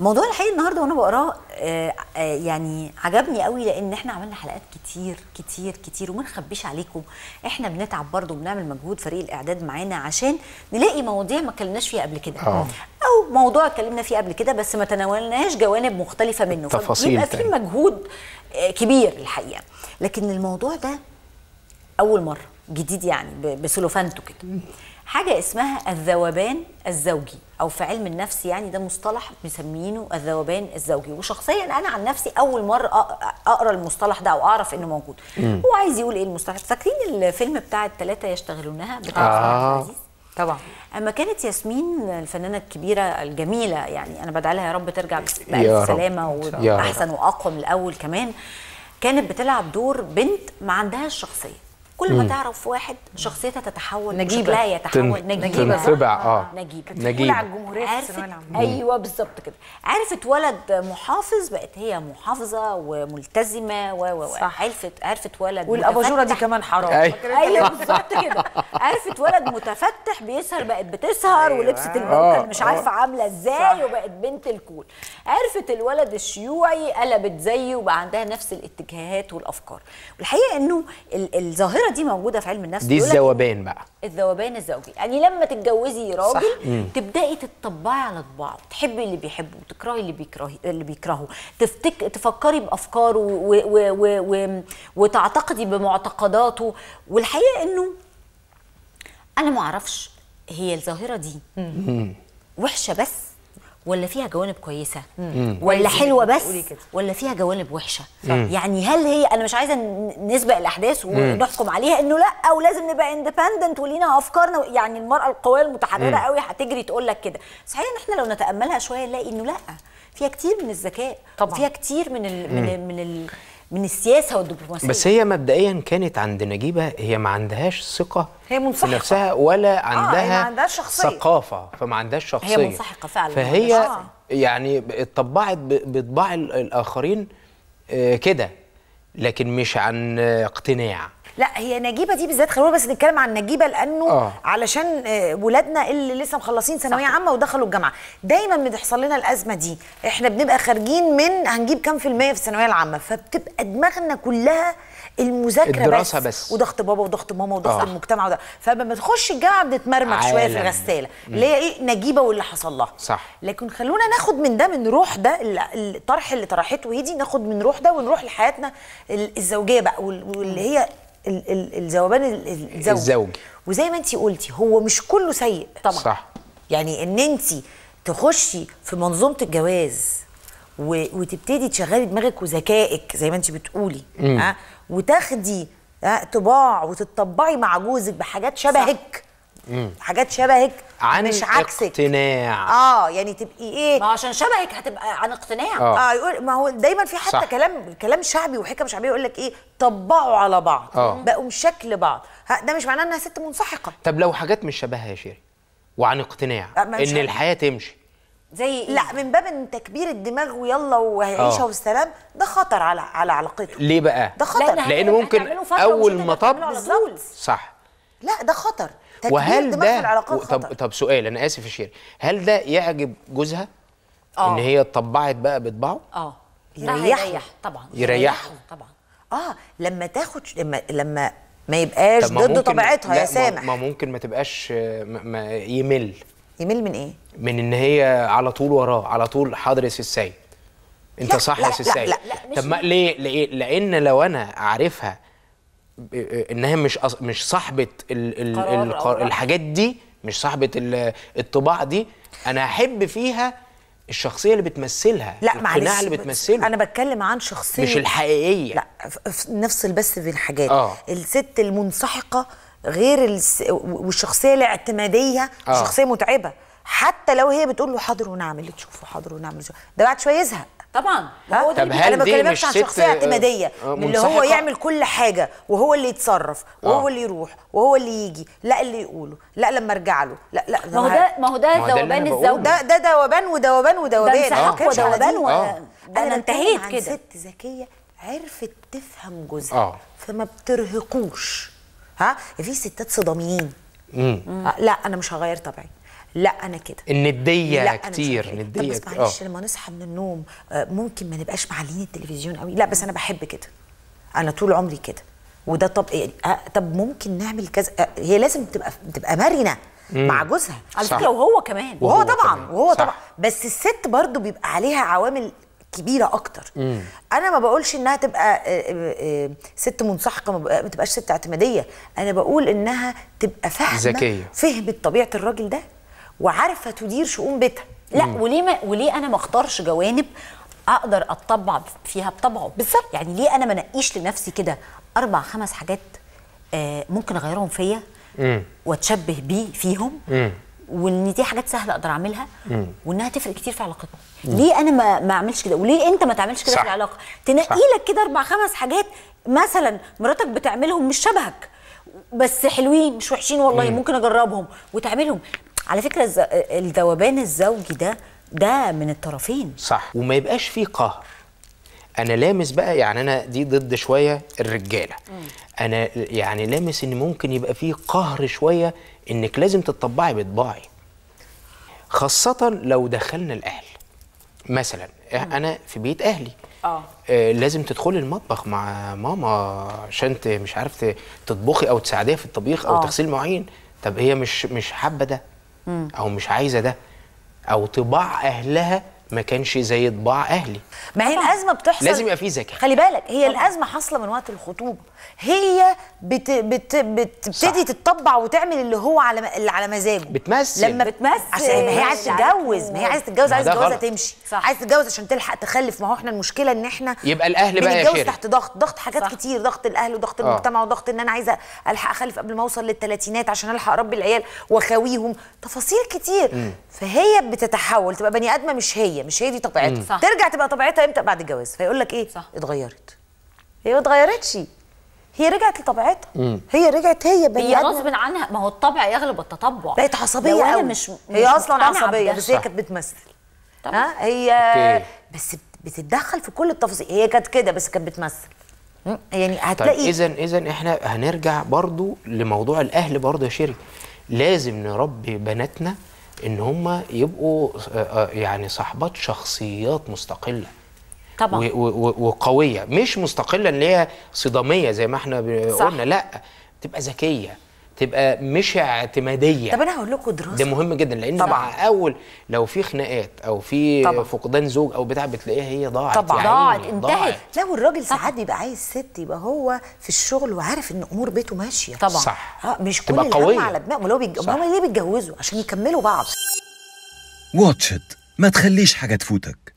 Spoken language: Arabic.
موضوع الحقيقه النهارده وانا بقراه آه، آه، يعني عجبني قوي لان احنا عملنا حلقات كتير كتير كتير وما نخبيش عليكم احنا بنتعب برضه وبنعمل مجهود فريق الاعداد معانا عشان نلاقي مواضيع ما اتكلمناش فيها قبل كده آه. او موضوع اتكلمنا فيه قبل كده بس ما تناولناش جوانب مختلفه منه تفاصيل في مجهود آه، كبير الحقيقه لكن الموضوع ده اول مره جديد يعني بسلوفانته كده حاجه اسمها الذوبان الزوجي او في علم النفس يعني ده مصطلح مسمينه الذوبان الزوجي وشخصيا انا عن نفسي اول مره اقرا المصطلح ده او اعرف انه موجود مم. هو عايز يقول ايه المصطلح فاكرين الفيلم بتاع الثلاثه يشتغلونها بتاع آه. طبعا اما كانت ياسمين الفنانه الكبيره الجميله يعني انا بدعي لها يا رب ترجع بسلامه واحسن واقوى من الاول كمان كانت بتلعب دور بنت ما عندهاش شخصيه كل ما تعرف واحد شخصيتها تتحول نجيبة لا يتحول تن... نجيبة تنطبع اه نجيبة نجيبة على الجمهورية عرفت ايوه بالظبط كده عرفت ولد محافظ بقت هي محافظة وملتزمة و و عرفت عرفت ولد والاباجورة دي كمان حرام ايوه بالظبط كده عرفت ولد متفتح بيسهر بقت بتسهر أيوة. ولبست البنطه آه، اللي مش عارفه آه. عامله ازاي وبقت بنت الكول عرفت الولد الشيوعي قلبت زيه وبقى عندها نفس الاتجاهات والافكار والحقيقه انه الظاهره دي موجوده في علم النفس دي الذوبان بقى الذوبان الزوجي يعني لما تتجوزي راجل تبداي تطبعي على طباعه تحبي اللي بيحبه وتكرهي اللي بيكرهه اللي بيكرهه تفتك تفكري بافكاره و... و... و... و... وتعتقدي بمعتقداته والحقيقه انه انا ما اعرفش هي الظاهره دي وحشه بس ولا فيها جوانب كويسه ولا حلوه بس ولا فيها جوانب وحشه يعني هل هي انا مش عايزه نسبق الاحداث ونحكم عليها انه لا ولازم نبقى اندبندنت ولينا افكارنا يعني المراه القويه المتحرره قوي هتجري تقول لك كده صحيح ان احنا لو نتاملها شويه نلاقي انه لا فيها كتير من الذكاء طبعا فيها كتير من الـ من الـ من ال من السياسه والدبلوماسيه بس هي مبدئيا كانت عند نجيبه هي ما عندهاش ثقه هي منسحقه في نفسها ولا عندها آه هي ثقافه فما عندهاش شخصيه هي منسحقه فعلا فهي آه. يعني اتطبعت بطباع الاخرين آه، كده لكن مش عن اقتناع لا هي نجيبه دي بالذات خلونا بس نتكلم عن نجيبه لانه آه. علشان آه، ولادنا اللي لسه مخلصين ثانويه عامه ودخلوا الجامعه دايما بتحصل لنا الازمه دي احنا بنبقى خارجين من هنجيب كام في الميه في الثانويه العامه فبتبقى دماغنا كلها المذاكره الدراسة بس, بس. وضغط بابا وضغط ماما وضغط آه. المجتمع وده فلما تخش الجامعه بنتمرمك شويه في الغساله اللي هي ايه نجيبه واللي حصل لها صح لكن خلونا ناخد من ده من روح ده الطرح اللي طرحته هيدي ناخد من روح ده ونروح لحياتنا الزوجيه بقى واللي هي الذوبان الزوج. الزوج وزي ما انت قلتي هو مش كله سيء طبعا صح يعني ان انت تخشي في منظومه الجواز وتبتدي تشغلي دماغك وذكائك زي ما انت بتقولي ها أه؟ وتاخدي أه؟ طباع وتتطبعي مع جوزك بحاجات شبهك صح. مم. حاجات شبهك عن مش عكسك اقتناع اه يعني تبقي ايه ما عشان شبهك هتبقى عن اقتناع اه, آه يقول ما هو دايما في حتى صح. كلام كلام شعبي وحكم شعبيه يقول لك ايه طبقوا على بعض آه. بقوا شكل بعض ده مش معناه انها ست منسحقه طب لو حاجات مش شبهها يا شيري وعن اقتناع آه ان شبه. الحياه تمشي زي إيه؟ لا من باب ان تكبير الدماغ ويلا وهيعيشها آه. والسلام ده خطر على على علاقته ليه بقى ده خطر لان, لأن ممكن اول ما طب صح لا ده خطر وهل ده طب طب سؤال انا اسف يا شير هل ده يعجب جوزها آه. ان هي اتطبعت بقى بطباعه اه يريحها طبعا يريحها طبعا اه لما تاخد لما لما ما يبقاش ضد طبيعتها يا سامح ما ممكن ما تبقاش ما, ما يمل يمل من ايه من ان هي على طول وراه على طول حاضر يا السيد انت لا صح يا السيد طب ما ليه ليه لان لو انا عارفها انها مش مش صاحبه ال ال الحاجات دي مش صاحبه الطباع دي انا احب فيها الشخصيه اللي بتمثلها لا معلش اللي بتمثله انا بتكلم عن شخصيه مش الحقيقيه لا نفصل بس بين حاجات آه. الست المنسحقه غير الس... والشخصيه الاعتماديه آه. شخصيه متعبه حتى لو هي بتقول له حاضر ونعمل اللي تشوفه حاضر ونعمل ده بعد شويه يزهق طبعا هو ده طب هل انا بكلمكش عن شخصيه آه، اعتماديه اللي هو يعمل كل حاجه وهو اللي يتصرف وهو آه. اللي يروح وهو اللي يجي لا اللي يقوله لا لما ارجع له لا لا ما هو ده ما هو ده ذوبان الزوج ده ده ذوبان وذوبان وذوبان ده وذوبان آه. انا انتهيت كده ست ذكيه عرفت تفهم جوزها آه. فما بترهقوش ها في ستات صداميين آه، لا انا مش هغير طبعي لا انا كده النديه لا كتير أنا نديه طب بس معلش آه. لما نصحى من النوم آه، ممكن ما نبقاش معلين التلفزيون قوي لا بس انا بحب كده انا طول عمري كده وده طب يعني آه، طب ممكن نعمل كذا هي لازم تبقى تبقى مرنه مع جوزها على فكره وهو كمان وهو, وهو طبعا كمان. وهو صح. طبعا بس الست برضو بيبقى عليها عوامل كبيره اكتر مم. انا ما بقولش انها تبقى ست منسحقه ما تبقاش ست اعتماديه انا بقول انها تبقى فاهمه ذكيه فهمت طبيعه الراجل ده وعارفه تدير شؤون بيتها لا مم. وليه ما وليه انا ما اختارش جوانب اقدر اتطبع فيها بطبعه بالظبط يعني ليه انا ما انقيش لنفسي كده اربع خمس حاجات آه ممكن اغيرهم فيا واتشبه بيه فيهم مم. وان دي حاجات سهله اقدر اعملها مم. وانها تفرق كتير في علاقتنا ليه انا ما, ما اعملش كده وليه انت ما تعملش كده في العلاقه تنقي لك كده اربع خمس حاجات مثلا مراتك بتعملهم مش شبهك بس حلوين مش وحشين والله مم. ممكن اجربهم وتعملهم على فكره الذوبان الزوجي ده ده من الطرفين صح وما يبقاش فيه قهر انا لامس بقى يعني انا دي ضد شويه الرجاله م. انا يعني لامس ان ممكن يبقى فيه قهر شويه انك لازم تتطبعي بطباعي خاصه لو دخلنا الاهل مثلا م. انا في بيت اهلي أوه. آه لازم تدخلي المطبخ مع ماما عشان مش عارف تطبخي او تساعديها في الطبيخ او آه. تغسيل معين طب هي مش مش حابه ده او مش عايزه ده او طباع اهلها ما كانش زي طباع اهلي ما هي الازمه بتحصل لازم يبقى في ذكاء خلي بالك هي طبعا. الازمه حاصله من وقت الخطوبه هي بت... بت... بتبتدي تتطبع وتعمل اللي هو على اللي على مزاجه بتمثل لما بتمثل عشان ما هي عايزه تتجوز ما هي عايزه تتجوز عايزه الجوازه تمشي عايزه تتجوز عشان تلحق تخلف ما هو احنا المشكله ان احنا يبقى الاهل بقى يا تحت ضغط ضغط حاجات صح. كتير ضغط الاهل وضغط آه. المجتمع وضغط ان انا عايزه الحق اخلف قبل ما اوصل للثلاثينات عشان الحق اربي العيال واخاويهم تفاصيل كتير م. فهي بتتحول تبقى بني ادمه مش هي مش هي دي طبيعتها صح. ترجع تبقى طبيعتها امتى بعد الجواز فيقول لك ايه صح. اتغيرت هي ما اتغيرتش هي رجعت لطبيعتها هي رجعت هي بني هي غصب عنها ما هو الطبع يغلب التطبع بقت عصبيه قوي مش, مش هي اصلا عصبيه بس هي كانت بتمثل ها هي أوكي. بس بتتدخل في كل التفاصيل هي كانت كده بس كانت بتمثل يعني طيب، هتلاقي طيب اذا اذا احنا هنرجع برضو لموضوع الاهل برضو يا شيري لازم نربي بناتنا ان هم يبقوا آه، آه، يعني صاحبات شخصيات مستقله طبعا وقويه مش مستقله ان هي صداميه زي ما احنا قلنا لا تبقى ذكيه تبقى مش اعتماديه طب انا هقول لكم دراسه ده مهم جدا لان طبعا مع اول لو في خناقات او في طبعاً. فقدان زوج او بتاع بتلاقيها هي ضاعت طبعا يعني ضاعت انتهت لو الراجل ساعات بيبقى عايز ست يبقى هو في الشغل وعارف ان امور بيته ماشيه طبعا صح آه مش كل قوية. على دماغه ولو بيتج... هم ليه بيتجوزوا عشان يكملوا بعض واتش ما تخليش حاجه تفوتك